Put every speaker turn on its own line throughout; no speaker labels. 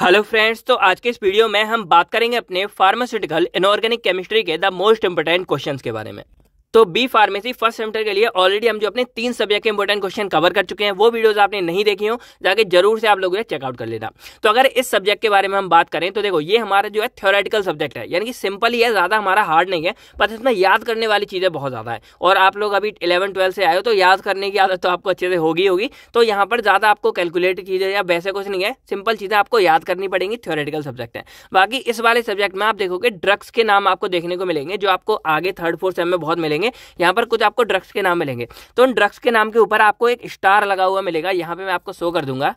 hello friends तो आज के इस वीडियो में हम बात करेंगे अपने फार्मास्यूटिकल इनऑर्गेनिक केमिस्ट्री के द मोस्ट इंपोर्टेंट क्वेश्चंस के बारे में तो बी फार्मेसी फर्स्ट सेमेस्टर के लिए ऑलरेडी हम जो अपने तीन सब्जेक्ट के इंपॉर्टेंट क्वेश्चन कवर कर चुके हैं वो वीडियोस आपने नहीं देखी हो जाके जरूर से आप लोग चेकआउट कर लेना तो अगर इस सब्जेक्ट के बारे में हम बात करें तो देखो ये हमारा जो है थ्योरेटिकल सब्जेक्ट है यानी कि सिंपल ही है ज़्यादा हमारा हार्ड नहीं है पर इसमें याद करने वाली चीज़ें बहुत ज़्यादा है और आप लोग अभी इलेवन ट्वेल्थ से आए हो तो याद करने की आदत तो आपको अच्छे से होगी होगी तो यहाँ पर ज़्यादा आपको कैलकुलेट चीज़ें या वैसे कुछ नहीं है सिंपल चीज़ें आपको याद करनी पड़ेंगी थ्योरेटिकल सब्जेक्ट है बाकी इस वाले सब्जेक्ट में आप देखोगे ड्रग्स के नाम आपको देखने को मिलेंगे जो आपको आगे थर्ड फोर्थ सेम में बहुत मिलेंगे मिलेंगे यहाँ पर कुछ आपको ड्रग्स के नाम मिलेंगे तो उन ड्रग्स के नाम के ऊपर आपको एक स्टार लगा हुआ मिलेगा यहाँ पे मैं आपको शो कर दूंगा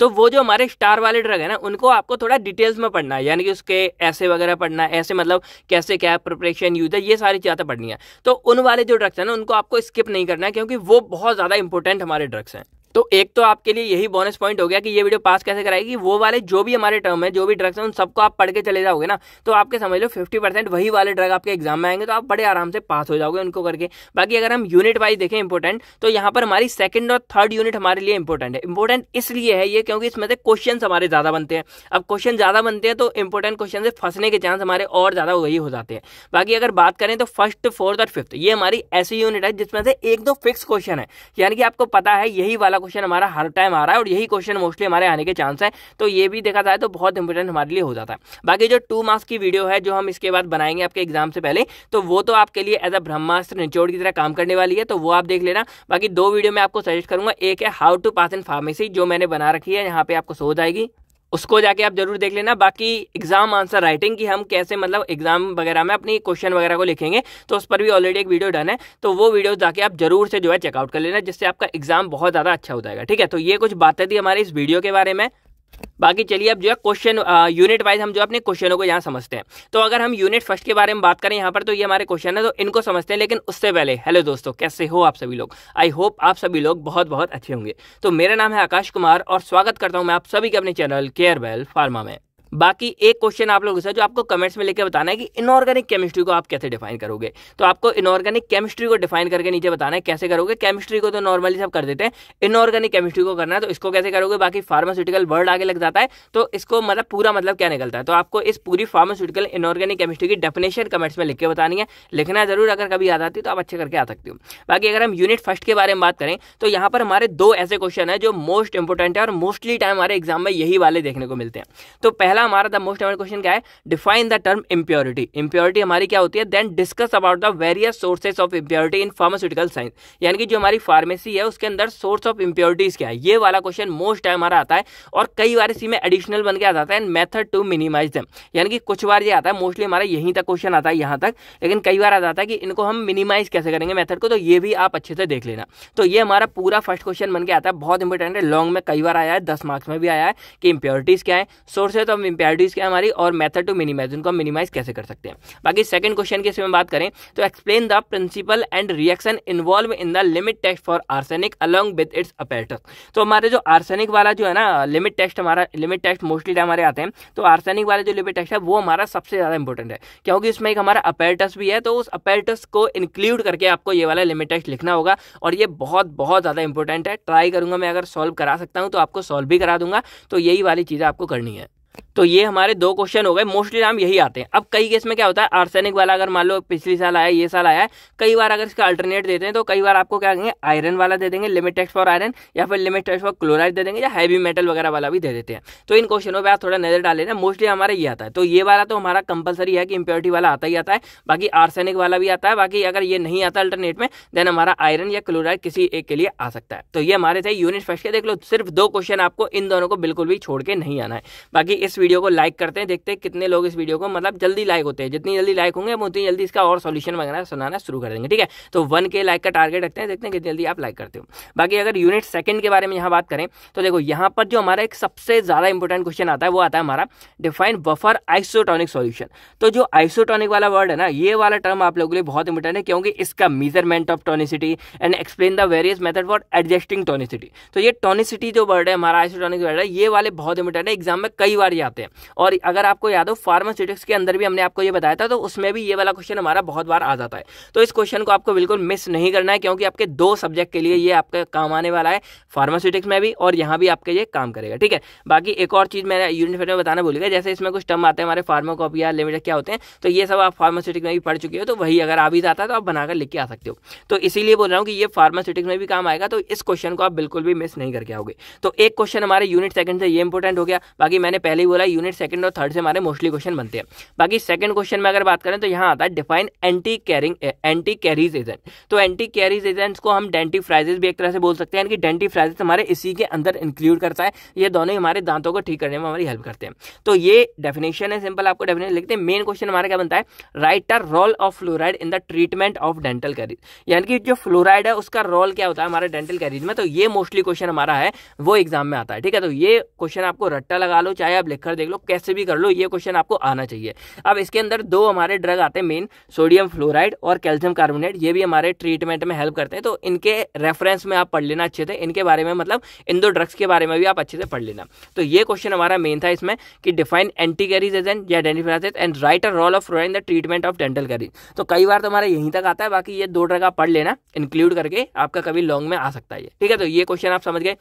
तो वो जो हमारे स्टार वाले ड्रग है ना उनको आपको थोड़ा डिटेल्स में पढ़ना है यानी कि उसके ऐसे वगैरह पढ़ना है ऐसे मतलब कैसे क्या प्रिपरेशन यूज है ये सारी चीज़ें पढ़नी है तो उन वाले जो ड्रग्स हैं ना उनको आपको स्किप नहीं करना है क्योंकि वो बहुत ज़्यादा इंपॉर्टेंट हमारे ड्रग्स हैं तो एक तो आपके लिए यही बोनस पॉइंट हो गया कि ये वीडियो पास कैसे कराएगी वो वाले जो भी हमारे टर्म है जो भी ड्रग्स हैं उन सबको आप पढ़ के चले जाओगे ना तो आपके समझ लो फिफ्टी परसेंट वही वाले ड्रग आपके एग्जाम में आएंगे तो आप बड़े आराम से पास हो जाओगे उनको करके बाकी अगर हम यूनिट वाइज देखें इंपॉर्टेंट तो यहाँ पर हमारी सेकंड और थर्ड यूनिट हमारे लिए इंपॉर्टेंट है इंपॉर्टेंट इसलिए है ये क्योंकि इसमें से क्वेश्चन हमारे ज़्यादा बनते हैं अब क्वेश्चन ज़्यादा बनते हैं तो इंपॉर्टेंट क्वेश्चन से फंसने के चांस हमारे और ज़्यादा वही हो जाते हैं बाकी अगर बात करें तो फर्स्ट फोर्थ और फिफ्थ ये हमारी ऐसी यूनिट है जिसमें से एक दो फिक्स क्वेश्चन है यानी कि आपको पता है यही वाला वाला क्वेश्चन हमारा हर टाइम आ रहा है और यही क्वेश्चन मोस्टली हमारे आने के चांस है तो ये भी देखा जाए तो बहुत इंपॉर्टेंट हमारे लिए हो जाता है बाकी जो टू मार्क्स की वीडियो है जो हम इसके बाद बनाएंगे आपके एग्जाम से पहले तो वो तो आपके लिए एज अ ब्रह्मास्त्र निचोड़ की तरह काम करने वाली है तो वो आप देख लेना बाकी दो वीडियो मैं आपको सजेस्ट करूंगा एक है how to pass in pharmacy जो मैंने बना रखी है यहाँ पे आपको सोच आएगी उसको जाके आप जरूर देख लेना बाकी एग्जाम आंसर राइटिंग की हम कैसे मतलब एग्जाम वगैरह में अपनी क्वेश्चन वगैरह को लिखेंगे तो उस पर भी ऑलरेडी एक वीडियो डन है तो वो वीडियो जाके आप जरूर से जो है चेकआउट कर लेना जिससे आपका एग्जाम बहुत ज़्यादा अच्छा हो जाएगा ठीक है तो ये कुछ बातें थी हमारी इस वीडियो के बारे में बाकी चलिए अब जो है क्वेश्चन यूनिट वाइज हम जो अपने क्वेश्चनों को यहाँ समझते हैं तो अगर हम यूनिट फर्स्ट के बारे में बात करें यहाँ पर तो ये हमारे क्वेश्चन है तो इनको समझते हैं लेकिन उससे पहले हेलो दोस्तों कैसे हो आप सभी लोग आई होप आप सभी लोग बहुत बहुत अच्छे होंगे तो मेरा नाम है आकाश कुमार और स्वागत करता हूँ मैं आप सभी के अपने चैनल केयर वेल फार्मा में बाकी एक क्वेश्चन आप लोगों से जो आपको कमेंट्स में लेकर बताना है कि इनऑर्गेनिक केमिस्ट्री को आप कैसे डिफाइन करोगे तो आपको इनऑर्गेनिक केमिस्ट्री को डिफाइन करके नीचे बताना है कैसे करोगे केमिस्ट्री को तो नॉर्मली सब कर देते हैं इनऑर्गेनिक केमिस्ट्री को करना है तो इसको कैसे करोगे बाकी फार्मास्यूटिकल वर्ड आगे लग जाता है तो इसको मतलब पूरा मतलब क्या निकलता है तो आपको इस पूरी फार्मास्यूटिकल इनऑर्गेनिक केमिस्ट्री की डेफिनेशन कमेंट्स में लिख के बतानी है लिखना जरूर अगर कभी याद आती तो आप अच्छे करके आ सकते हो बाकी अगर हम यूनिट फर्स्ट के बारे में बात करें तो यहाँ पर हमारे दो ऐसे क्वेश्चन है जो मोस्ट इंपॉर्टेंट है और मोस्टली टाइम हमारे एग्जाम में यही वाले देखने को मिलते हैं तो पहला अगला हमारा द मोस्ट इम्पोर्टेंट क्वेश्चन क्या है define the term impurity impurity हमारी क्या होती है then discuss about the various sources of impurity in pharmaceutical science यानी कि जो हमारी फार्मेसी है उसके अंदर सोर्स ऑफ इम्प्योरिटीज क्या है ये वाला क्वेश्चन मोस्ट टाइम हमारा आता है और कई बार इसी में एडिशनल बन के आ जाता है एंड मेथड टू मिनिमाइज दम यानी कि कुछ बार ये आता है मोस्टली हमारा यहीं तक क्वेश्चन आता है यहां तक लेकिन कई बार आ जाता है कि इनको हम मिनिमाइज कैसे करेंगे मेथड को तो ये भी आप अच्छे से देख लेना तो ये हमारा पूरा फर्स्ट क्वेश्चन बन के आता है बहुत इंपॉर्टेंट है लॉन्ग में कई बार आया है दस मार्क्स में भी आया है कि इम्प्योरिटीज क्या है सोर्सेज ऑफ इंपेरिटीज क्या हमारी और मेथड टू मिनिमाइज उनको हम मिनिमाइज कैसे कर सकते हैं बाकी सेकंड क्वेश्चन की इसमें बात करें तो explain the principle and reaction involved in the limit test for arsenic along with its apparatus तो हमारे जो आर्सेनिक वाला जो है ना लिमिट टेस्ट हमारा लिमिट टेस्ट मोस्टली हमारे आते हैं तो आर्सेनिक वाला जो लिमिट टेस्ट है वो हमारा सबसे ज़्यादा इंपॉर्टेंट है क्योंकि इसमें एक हमारा अपेरेटस भी है तो उस अपेरेटस को इंक्लूड करके आपको ये वाला लिमिट टेस्ट लिखना होगा और ये बहुत बहुत ज़्यादा इंपॉर्टेंट है ट्राई करूंगा मैं अगर सॉल्व करा सकता हूं तो आपको सॉल्व भी करा दूंगा तो यही वाली चीज आपको करनी है तो ये हमारे दो क्वेश्चन हो गए मोस्टली नाम यही आते हैं अब कई केस में क्या होता है आर्सेनिक वाला अगर मान लो पिछले साल आया ये साल आया कई बार अगर इसका अल्टरनेट देते हैं तो कई बार आपको क्या कहेंगे आयरन वाला दे देंगे लिमिट टेस्ट फॉर आयरन या फिर लिमिट टेस्ट फॉर क्लोराइड दे देंगे या हैवी मेटल वगैरह वाला भी दे देते हैं तो इन क्वेश्चनों पर आप थोड़ा नजर डाल लेना मोस्टली हमारा ये आता है तो ये वाला तो हमारा कंपलसरी है कि इंप्योरिटी वाला आता ही आता है बाकी आर्सेनिक वाला भी आता है बाकी अगर ये नहीं आता अल्टरनेट में देन हमारा आयरन या क्लोराइड किसी एक के लिए आ सकता है तो ये हमारे थे यूनिट फर्स्ट के देख लो सिर्फ दो क्वेश्चन आपको इन दोनों को बिल्कुल भी छोड़ के नहीं आना है बाकी इस इस वीडियो को लाइक करते हैं देखते हैं कितने लोग इस वीडियो को मतलब जल्दी लाइक होते हैं जितनी जल्दी लाइक होंगे हम उतनी जल्दी इसका और सोल्यूशन वगैरह सुनाना शुरू कर देंगे ठीक है तो वन के लाइक का टारगेट रखते हैं देखते हैं कितनी जल्दी आप लाइक करते हो बाकी अगर यूनिट सेकंड के बारे में यहाँ बात करें तो देखो यहाँ पर जो हमारा एक सबसे ज़्यादा इंपॉर्टेंट क्वेश्चन आता है वो आता है हमारा डिफाइन बफर आइसोटॉनिक सोल्यूशन तो जो आइसोटॉनिक वाला वर्ड है ना ये वाला टर्म आप लोगों के लिए बहुत इंपॉर्टेंट है क्योंकि इसका measurement of tonicity and explain the various method for adjusting tonicity तो ये टोनिसिटी जो वर्ड है हमारा आइसोटॉनिक वर्ड है ये वाले बहुत इंपॉर्टेंट है एग्जाम में कई बार बार ही आते हैं और अगर आपको याद हो फार्मास्यूटिक्स के अंदर भी हमने आपको ये बताया था तो उसमें भी ये वाला क्वेश्चन हमारा बहुत बार आ जाता है तो इस क्वेश्चन को आपको बिल्कुल मिस नहीं करना है क्योंकि आपके दो सब्जेक्ट के लिए ये आपका काम आने वाला है फार्मास्यूटिक्स में भी और यहाँ भी आपके ये काम करेगा ठीक है बाकी एक और चीज़ मैंने यूनिट में बताना भूल गया जैसे इसमें कुछ टर्म आते हैं हमारे फार्मोकॉपिया लिमिटेड क्या होते हैं तो ये सब आप फार्मास्यूटिक्स में भी पढ़ चुके हो तो वही अगर आ भी जाता है तो आप बनाकर लिख के आ सकते हो तो इसीलिए बोल रहा हूँ कि ये फार्मास्यूटिक्स में भी काम आएगा तो इस क्वेश्चन को आप बिल्कुल भी मिस नहीं करके आओगे तो एक क्वेश्चन हमारे यूनिट सेकंड से ये इंपॉर्टेंट हो गया बाकी मैंने पहले पहले ही बोला यूनिट सेकंड और थर्ड से हमारे मोस्टली क्वेश्चन बनते हैं बाकी सेकंड क्वेश्चन में अगर बात करें तो यहाँ आता है define anti caring anti caries agent तो एंटी कैरीज एजेंट्स को हम डेंटी फ्राइजेस भी एक तरह से बोल सकते हैं कि डेंटी फ्राइजेस हमारे इसी के अंदर इंक्लूड करता है ये दोनों ही हमारे दांतों को ठीक करने में हमारी हेल्प करते हैं तो ये डेफिनेशन है सिंपल आपको डेफिनेशन लिखते हैं मेन क्वेश्चन हमारा क्या बनता है write are role of fluoride in the treatment of dental caries यानी कि जो फ्लोराइड है उसका रोल क्या होता है हमारे डेंटल कैरीज में तो ये मोस्टली क्वेश्चन हमारा है वो एग्जाम में आता है ठीक है तो ये क्वेश्चन आपको रट्टा लगा लो चाहे आप लिख कर देख लो कैसे भी कर लो ये क्वेश्चन आपको आना चाहिए अब इसके अंदर दो हमारे ड्रग आते हैं मेन सोडियम फ्लोराइड और कैल्शियम कार्बोनेट ये भी हमारे ट्रीटमेंट में हेल्प करते हैं तो इनके रेफरेंस में आप पढ़ लेना अच्छे से इनके बारे में मतलब इन दो ड्रग्स के बारे में भी आप अच्छे से पढ़ लेना तो ये क्वेश्चन हमारा मेन था इसमें कि डिफाइन एंटी कैरीज एजेंट या identifies and write a role of fluoride the treatment of dental caries तो कई बार तो हमारा यहीं तक आता है बाकी ये दो ड्रग आप पढ़ लेना इंक्लूड करके आपका कभी लॉन्ग में आ सकता है ठीक है तो ये क्वेश्चन आप समझ गए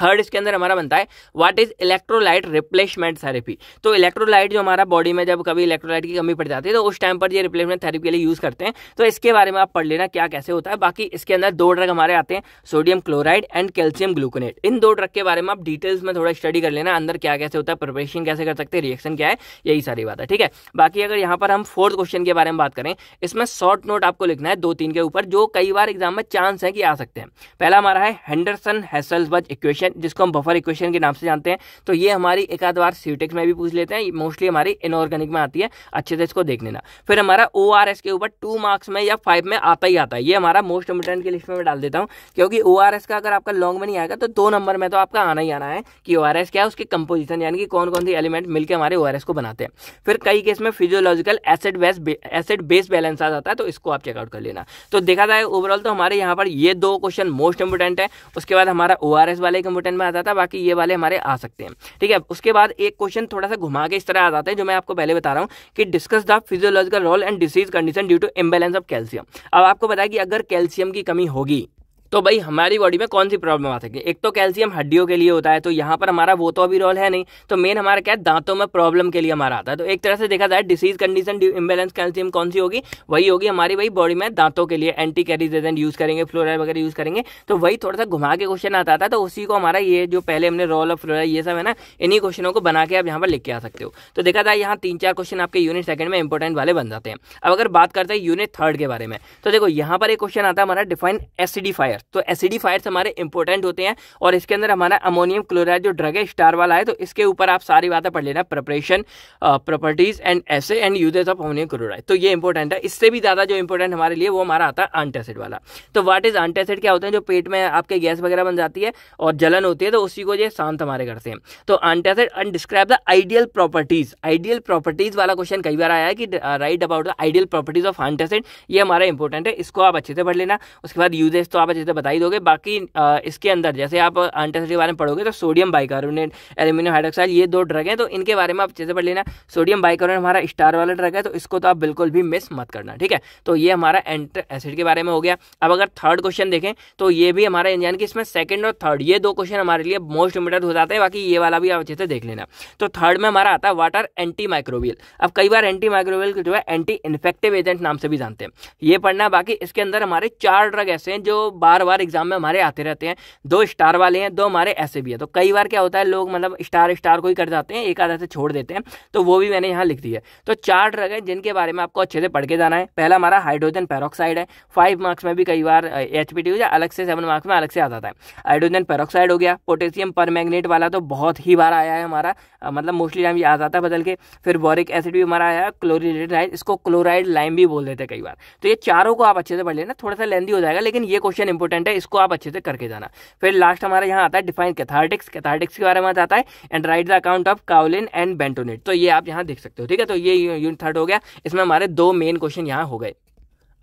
थर्ड इसके अंदर हमारा बनता है what is electrolyte replacement therapy तो इलेक्ट्रोलाइट जो हमारा बॉडी में जब कभी इलेक्ट्रोलाइट की कमी पड़ जाती है तो उस टाइम पर ये रिप्लेसमेंट थेरेपी के लिए यूज़ करते हैं तो इसके बारे में आप पढ़ लेना क्या कैसे होता है बाकी इसके अंदर दो ड्रग हमारे आते हैं sodium chloride and calcium gluconate इन दो ड्रग के बारे में आप डिटेल्स में थोड़ा स्टडी कर लेना अंदर क्या कैसे होता है प्रिपरेशन कैसे कर सकते हैं रिएक्शन क्या है यही सारी बात है ठीक है बाकी अगर यहाँ पर हम फोर्थ क्वेश्चन के बारे में बात करें इसमें शॉर्ट नोट आपको लिखना है दो तीन के ऊपर जो कई बार एग्जाम में चांस है कि आ सकते हैं पहला हमारा है हेंडरसन हैसल्सबर्ग इक्वेशन इक्वेशन जिसको हम बफर इक्वेशन के नाम से जानते हैं तो ये हमारी एक आध बार सीटेक्स e में भी पूछ लेते हैं मोस्टली हमारी इनऑर्गेनिक में आती है अच्छे से इसको देख लेना फिर हमारा ओ के ऊपर टू मार्क्स में या फाइव में आता ही आता है ये हमारा मोस्ट इंपोर्टेंट की लिस्ट में डाल देता हूँ क्योंकि ओ का अगर आपका लॉन्ग में नहीं आएगा तो दो नंबर में तो आपका आना ही आना है कि ओ क्या है उसकी कंपोजिशन यानी कि कौन कौन सी एलिमेंट मिलकर हमारे ओ को बनाते हैं फिर कई केस में physiological acid base acid base balance आ जाता है तो इसको आप चेकआउट कर लेना तो देखा जाए ओवरऑल तो हमारे यहाँ पर ये दो क्वेश्चन मोस्ट इंपोर्टेंट है उसके बाद हमारा ओ वाले एस इम्पोर्टेंट में आ जाता है बाकी ये वाले हमारे आ सकते हैं ठीक है उसके बाद एक क्वेश्चन थोड़ा सा घुमा के इस तरह आ जाता है जो मैं आपको पहले बता रहा हूँ कि discuss the physiological role and disease condition due to imbalance of calcium अब आपको बताया कि अगर कैल्शियम की कमी होगी तो भाई हमारी बॉडी में कौन सी प्रॉब्लम आ सकती है एक तो कैल्शियम हड्डियों के लिए होता है तो यहाँ पर हमारा वो तो अभी रोल है नहीं तो मेन हमारा क्या है दांतों में प्रॉब्लम के लिए हमारा आता है तो एक तरह से देखा जाए डिसीज कंडीशन इम्बेलेंस कैल्शियम कौन सी होगी वही होगी हमारी भाई बॉडी में दांतों के लिए एंटी कैरीज एजेंट यूज़ करेंगे फ्लोराइड वगैरह यूज़ करेंगे तो वही थोड़ा सा घुमा के क्वेश्चन आता था तो उसी को हमारा ये जो पहले हमने रोल ऑफ फ्लोराइड ये सब है ना इन्हीं क्वेश्चनों को बना के आप यहाँ पर लिख के आ सकते हो तो देखा जाए यहाँ तीन चार क्वेश्चन आपके यूनिट सेकंड में इंपॉर्टेंट वाले बन जाते हैं अब अगर बात करते हैं यूनिट थर्ड के बारे में तो देखो यहाँ पर एक क्वेश्चन आता है हमारा डिफाइन एसिडिफायर फायर तो एसिडिफायर्स हमारे इंपॉर्टेंट होते हैं और इसके अंदर हमारा अमोनियम क्लोराइड जो ड्रग है स्टार वाला है तो इसके ऊपर आप सारी बातें पढ़ लेना preparation properties and assay and uses of ammonium chloride तो ये इंपॉर्टेंट है इससे भी ज़्यादा जो इंपॉर्टेंट हमारे लिए वो हमारा आता है एंटासिड वाला तो वाट इज एंटासिड क्या होते हैं जो पेट में आपके गैस वगैरह बन जाती है और जलन होती है तो उसी को ये शांत हमारे करते हैं तो antacid and describe the ideal properties ideal properties वाला क्वेश्चन कई बार आया है कि write about the ideal properties of antacid ये हमारा इंपॉर्टेंट है इसको आप अच्छे से पढ़ लेना उसके बाद यूजेस तो आप अच्छे से तो बता ही दोगे बाकी आ, इसके अंदर जैसे आप एंटासिड के बारे में पढ़ोगे तो सोडियम बाइकार्बोनेट एल्यूमिनियम हाइड्रोक्साइड ये दो ड्रग हैं तो इनके बारे में आप चीज़ें पढ़ लेना सोडियम बाइकार्बोनेट हमारा स्टार वाला ड्रग है तो इसको तो आप बिल्कुल भी मिस मत करना ठीक है तो ये हमारा एंटर एसिड के बारे में हो गया अब अगर थर्ड क्वेश्चन देखें तो ये भी हमारा इंजन की इसमें सेकंड और थर्ड ये दो क्वेश्चन हमारे लिए मोस्ट इम्पोर्टेंट हो जाते हैं बाकी ये वाला भी आप अच्छे से देख लेना तो थर्ड में हमारा आता है वाटर एंटी माइक्रोवियल अब कई बार एंटी माइक्रोवियल जो है एंटी इन्फेक्टिव एजेंट नाम से भी जानते हैं ये पढ़ना बाकी इसके अंदर हमारे चार ड्रग ऐसे हैं जो बार बार बार एग्जाम में हमारे आते रहते हैं दो स्टार वाले हैं दो हमारे ऐसे भी है तो कई बार क्या होता है लोग मतलब स्टार स्टार को ही कर जाते हैं एक आधा से छोड़ देते हैं तो वो भी मैंने यहाँ लिख दिया तो चार ड्रग है जिनके बारे में आपको अच्छे से पढ़ के जाना है पहला हमारा हाइड्रोजन पेरोक्साइड है फाइव मार्क्स में भी कई बार एच पी अलग से सेवन मार्क्स में अलग से आ जाता है हाइड्रोजन पेरोक्साइड हो गया पोटेशियम पर वाला तो बहुत ही बार आया है हमारा मतलब मोस्टली टाइम आ जाता है बदल के फिर बोरिक एसिड भी हमारा आया क्लोरिनेटेड लाइन इसको क्लोराइड लाइम भी बोल देते हैं कई बार तो ये चारों को आप अच्छे से पढ़ लेना थोड़ा सा लेंदी हो जाएगा लेकिन ये क्वेश्चन इंपॉर्टेंट इंपॉर्टेंट है इसको आप अच्छे से करके जाना फिर लास्ट हमारा यहाँ आता है डिफाइन कैथार्टिक्स कैथार्टिक्स के बारे में आता है and write the account of kaolin and bentonite तो ये आप यहाँ देख सकते हो ठीक है तो ये यूनिट थर्ड हो गया इसमें हमारे दो मेन क्वेश्चन यहाँ हो गए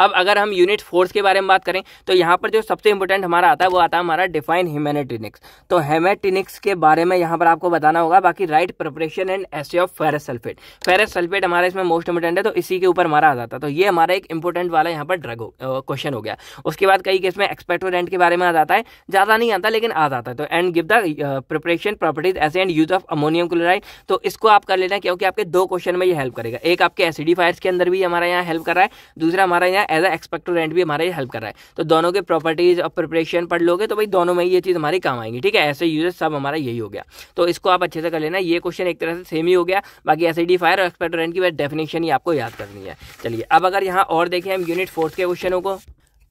अब अगर हम यूनिट फोर्स के बारे में बात करें तो यहाँ पर जो सबसे इंपॉर्टेंट हमारा आता है वो आता है हमारा डिफाइन हेमेटिनिक्स तो हेमेटिनिक्स के बारे में यहाँ पर आपको बताना होगा बाकी write preparation and assay of ferrous sulphate ferrous sulphate हमारा इसमें मोस्ट इंपॉर्टेंट है तो इसी के ऊपर हमारा आ जाता है तो ये हमारा एक इंपॉर्टेंट वाला यहाँ पर ड्रग क्वेश्चन हो गया उसके बाद कई केस में एक्सपेक्टोरेंट के बारे में आ जाता है ज़्यादा नहीं आता लेकिन आ जाता है तो and give the preparation properties assay and use of ammonium chloride तो इसको आप कर लेना क्योंकि आपके दो क्वेश्चन में ये हेल्प करेगा एक आपके एसिडिफायर्स के अंदर भी हमारा यहाँ हेल्प कर रहा है दूसरा हमारा यहाँ है एज अ एक्सपेक्टोरेंट भी हमारा ये हेल्प कर रहा है तो दोनों के प्रॉपर्टीज और प्रिपरेशन पढ़ लोगे तो भाई दोनों में ये चीज़ हमारी काम आएंगी ठीक है ऐसे यूजेस सब हमारा यही हो गया तो इसको आप अच्छे से कर लेना ये क्वेश्चन एक तरह से सेम ही हो गया बाकी फायर और एक्सपेक्टोरेंट की डेफिनेशन ही आपको याद करनी है चलिए अब अगर यहाँ और देखें हम यूनिट फोर्थ के क्वेश्चनों को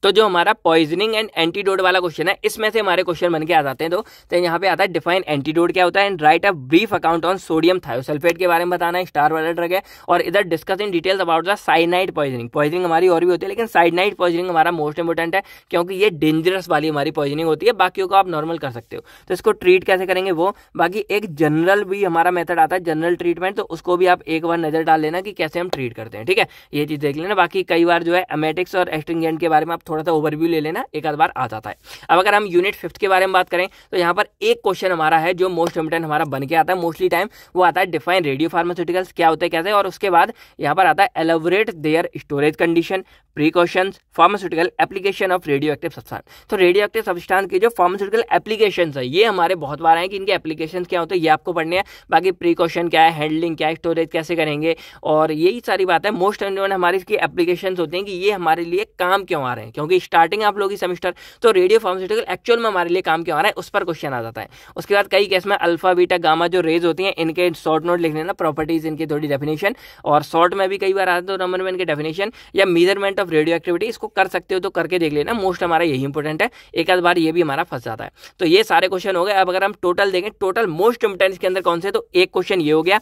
तो जो हमारा पॉइजनिंग एंड एंटीडोड वाला क्वेश्चन है इसमें से हमारे क्वेश्चन बन के आ जाते हैं तो तो यहाँ पे आता है डिफाइन एंटीडोड क्या होता है and write a brief account on sodium thiosulphate के बारे में बताना है स्टार वाला ड्रग है और इधर discuss in details about the cyanide poisoning poisoning हमारी और भी होती है लेकिन साइनाइट पॉइजनिंग हमारा मोस्ट इंपॉर्टेंट है क्योंकि ये डेंजरस वाली हमारी पॉइजनिंग होती है बाकी को आप नॉर्मल कर सकते हो तो इसको ट्रीट कैसे करेंगे वो बाकी एक जनरल भी हमारा मेथड आता है जनरल ट्रीटमेंट तो उसको भी आप एक बार नजर डाल लेना कि कैसे हम ट्रीट करते हैं ठीक है ये चीज़ देख लेना बाकी कई बार जो है अमेटिक्स और एस्ट्रिंजेंट के बारे में आप थोड़ा सा ओवरव्यू ले लेना एक आध बार आ जाता है अब अगर हम यूनिट फिफ्थ के बारे में बात करें तो यहाँ पर एक क्वेश्चन हमारा है जो मोस्ट इंपॉर्टेंट हमारा बन के आता है मोस्टली टाइम वो आता है डिफाइन रेडियो फार्मास्यूटिकल्स क्या होते हैं कैसे और उसके बाद यहाँ पर आता है elaborate their storage condition precaution pharmaceutical application of radioactive substance तो रेडियो एक्टिव सब्सटान की जो फार्मास्यूटिकल एप्लीकेशन है ये हमारे बहुत बार आए कि इनके एप्लीकेशन क्या होते हैं ये आपको पढ़ने हैं बाकी प्रीकॉशन क्या है हैंडलिंग क्या है स्टोरेज कैसे करेंगे और यही सारी बात है मोस्ट इंपॉर्टेंट हमारी इसकी एप्लीकेशन होते हैं कि ये हमारे लिए काम क्यों आ रहे हैं क्योंकि स्टार्टिंग आप लोग की सेमेस्टर तो रेडियो फार्मास्यूटिकल एक्चुअल में हमारे लिए काम क्यों आ रहा है उस पर क्वेश्चन आ जाता है उसके बाद कई केस में अल्फा बीटा गामा जो रेज होती हैं इनके शॉर्ट नोट लिख लेना प्रॉपर्टीज इनकी थोड़ी डेफिनेशन और शॉर्ट में भी कई बार आते तो नंबर में इनके डेफिनेशन या मेजरमेंट ऑफ रेडियो एक्टिविटी इसको कर सकते हो तो करके देख लेना मोस्ट हमारा यही इंपॉर्टेंट है एक आध बार ये भी हमारा फंस जाता है तो ये सारे क्वेश्चन हो गए अब अगर हम टोटल देखें टोटल मोस्ट इंपोर्टेंट के अंदर कौन से तो एक क्वेश्चन ये हो गया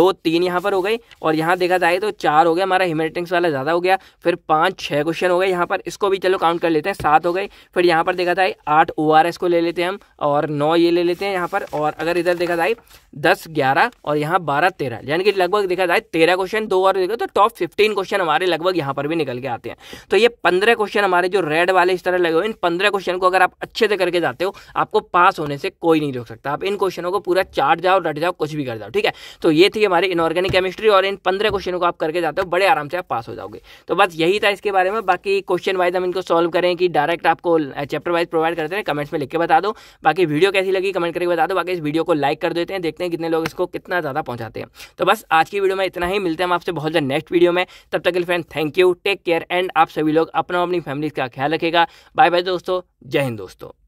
दो तीन यहां पर हो गए और यहां देखा जाए तो चार हो गया हमारा ह्यूमैनिटिक्स वाला ज़्यादा हो गया फिर पांच छह क्वेश्चन हो गए यहाँ पर इसको भी चलो काउंट कर लेते हैं सात हो गए फिर यहाँ पर देखा था आठ ओ को ले लेते हैं हम और नौ ये ले लेते हैं यहाँ पर और अगर इधर देखा जाए दस ग्यारह और यहाँ बारह तेरह यानी कि लगभग देखा जाए तेरह क्वेश्चन दो और देखो तो टॉप फिफ्टीन क्वेश्चन हमारे लगभग यहाँ पर भी निकल के आते हैं तो ये पंद्रह क्वेश्चन हमारे जो रेड वाले इस तरह लगे हुए इन पंद्रह क्वेश्चन को अगर आप अच्छे से करके जाते हो आपको पास होने से कोई नहीं रोक सकता आप इन क्वेश्चनों को पूरा चाट जाओ रट जाओ कुछ भी कर जाओ ठीक है तो ये थी हमारी इनऑर्गेनिक केमिस्ट्री और इन पंद्रह क्वेश्चनों को आप करके जाते हो बड़े आराम से आप पास हो जाओगे तो बस यही था इसके बारे में बाकी क्वेश्चन वाइज हम इनको सॉल्व करें कि डायरेक्ट आपको चैप्टर वाइज प्रोवाइड करते हैं कमेंट्स में लिख के बता दो बाकी वीडियो कैसी लगी कमेंट करके बता दो बाकी इस वीडियो को लाइक कर देते हैं देखते हैं कितने लोग इसको कितना ज़्यादा पहुँचाते हैं तो बस आज की वीडियो में इतना ही मिलते हैं आपसे बहुत जल्द नेक्स्ट वीडियो में तब तक के लिए friend thank you take care and आप सभी लोग अपना अपनी फैमिली का ख्याल रखेगा बाय बाय दोस्तों जय हिंद दोस्तों